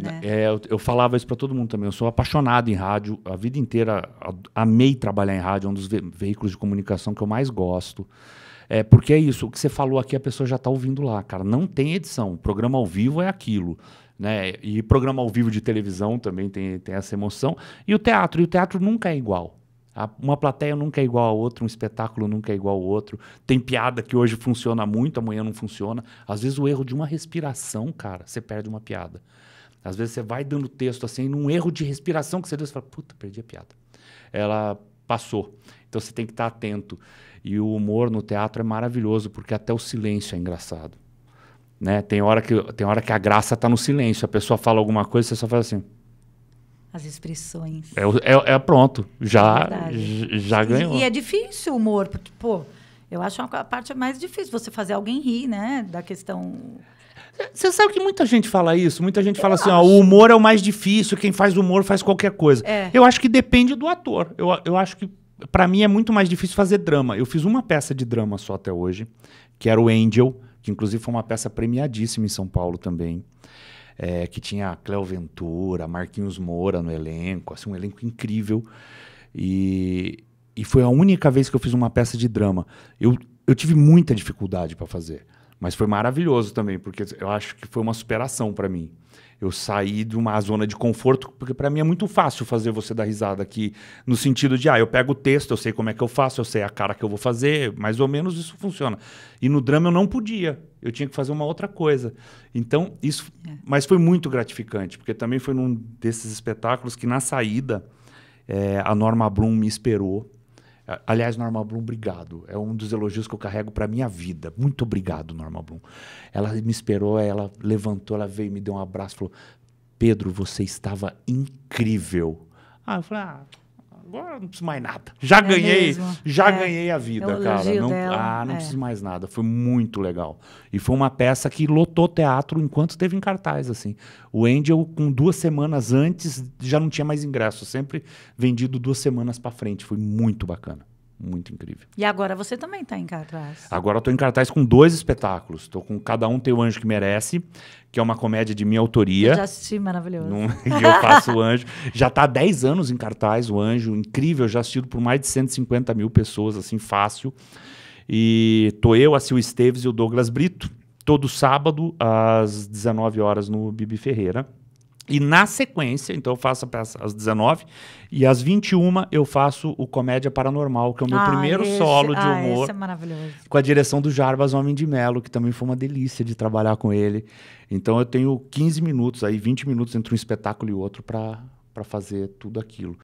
Né, né? É, eu, eu falava isso para todo mundo também. Eu sou apaixonado em rádio, a vida inteira a, amei trabalhar em rádio, é um dos ve veículos de comunicação que eu mais gosto. É, porque é isso, o que você falou aqui, a pessoa já está ouvindo lá, cara. Não tem edição. O programa ao vivo é aquilo. Né? E programa ao vivo de televisão também tem, tem essa emoção. E o teatro, e o teatro nunca é igual. A, uma plateia nunca é igual a outra, um espetáculo nunca é igual ao outro. Tem piada que hoje funciona muito, amanhã não funciona. Às vezes o erro de uma respiração, cara, você perde uma piada. Às vezes você vai dando texto assim, num erro de respiração que você deu, você fala, puta, perdi a piada. Ela passou. Então você tem que estar atento. E o humor no teatro é maravilhoso, porque até o silêncio é engraçado. Né? Tem, hora que, tem hora que a graça está no silêncio. A pessoa fala alguma coisa, você só faz assim. As expressões. É, é, é pronto, já, é já ganhou. E, e, é difícil o humor, porque, pô, eu acho a parte mais difícil você fazer alguém rir, né? Da questão você sabe que muita gente fala isso? Muita gente eu fala assim: ó, o humor é o mais difícil, quem faz humor faz qualquer coisa. É. Eu acho que depende do ator. Eu, eu acho que, para mim, é muito mais difícil fazer drama. Eu fiz uma peça de drama só até hoje, que era o Angel, que inclusive foi uma peça premiadíssima em São Paulo também. É, que tinha a Cleo Ventura, Marquinhos Moura no elenco, assim, um elenco incrível. E, e foi a única vez que eu fiz uma peça de drama. Eu, eu tive muita dificuldade para fazer. Mas foi maravilhoso também, porque eu acho que foi uma superação para mim. Eu saí de uma zona de conforto, porque para mim é muito fácil fazer você dar risada aqui, no sentido de, ah, eu pego o texto, eu sei como é que eu faço, eu sei a cara que eu vou fazer, mais ou menos isso funciona. E no drama eu não podia, eu tinha que fazer uma outra coisa. Então, isso. É. Mas foi muito gratificante, porque também foi num desses espetáculos que na saída é, a Norma Bloom me esperou Aliás, Norma Bloom, obrigado. É um dos elogios que eu carrego para minha vida. Muito obrigado, Norma Bloom. Ela me esperou, ela levantou, ela veio, me deu um abraço, falou: Pedro, você estava incrível. Ah, eu falei: ah, agora não preciso mais nada. Já é ganhei, mesmo. já é. ganhei a vida, é cara. Não, dela. Ah, não é. preciso mais nada. Foi muito legal. E foi uma peça que lotou teatro enquanto teve em cartaz, assim. O Angel, com duas semanas antes, já não tinha mais ingresso. Sempre vendido duas semanas para frente. Foi muito bacana muito incrível. E agora você também está em cartaz. Agora eu estou em cartaz com dois espetáculos. Estou com Cada Um Tem o Anjo Que Merece, que é uma comédia de minha autoria. Eu já assisti, maravilhoso. Num, e eu faço o Anjo. Já está há 10 anos em cartaz o Anjo, incrível, já assistido por mais de 150 mil pessoas, assim, fácil. E tô eu, a Sil Esteves e o Douglas Brito, todo sábado às 19 horas no Bibi Ferreira. E na sequência, então eu faço a peça às 19 e às 21 eu faço o Comédia Paranormal, que é o meu ah, primeiro esse, solo de ah, humor. É com a direção do Jarbas Homem de Melo, que também foi uma delícia de trabalhar com ele. Então eu tenho 15 minutos, aí 20 minutos entre um espetáculo e outro para fazer tudo aquilo.